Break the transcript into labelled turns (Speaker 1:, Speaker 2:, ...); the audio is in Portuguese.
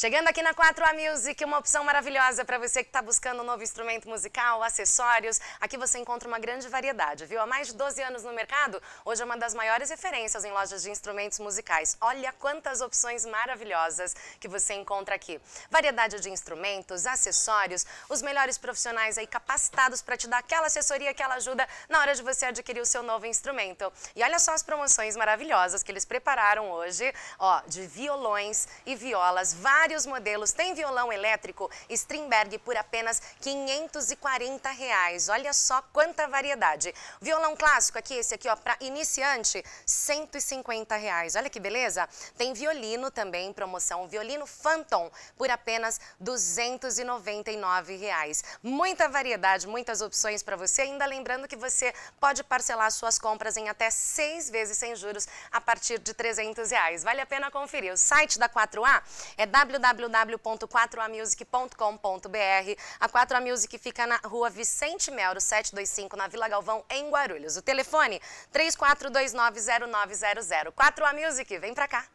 Speaker 1: Chegando aqui na 4A Music, uma opção maravilhosa para você que está buscando um novo instrumento musical, acessórios. Aqui você encontra uma grande variedade, viu? Há mais de 12 anos no mercado, hoje é uma das maiores referências em lojas de instrumentos musicais. Olha quantas opções maravilhosas que você encontra aqui. Variedade de instrumentos, acessórios, os melhores profissionais aí capacitados para te dar aquela assessoria, aquela ajuda na hora de você adquirir o seu novo instrumento. E olha só as promoções maravilhosas que eles prepararam hoje, ó, de violões e violas, vários modelos. Tem violão elétrico Strindberg por apenas R$ 540. Reais. Olha só quanta variedade. Violão clássico aqui, esse aqui, ó, para iniciante, R$ 150. Reais. Olha que beleza. Tem violino também em promoção. Violino Phantom por apenas R$ 299. Reais. Muita variedade, muitas opções para você. Ainda lembrando que você pode parcelar suas compras em até seis vezes sem juros a partir de R$ 300. Reais. Vale a pena conferir. O site da 4A é www www.4amusic.com.br. A 4A Music fica na rua Vicente Melo, 725, na Vila Galvão, em Guarulhos. O telefone 34290900. 4A Music, vem pra cá.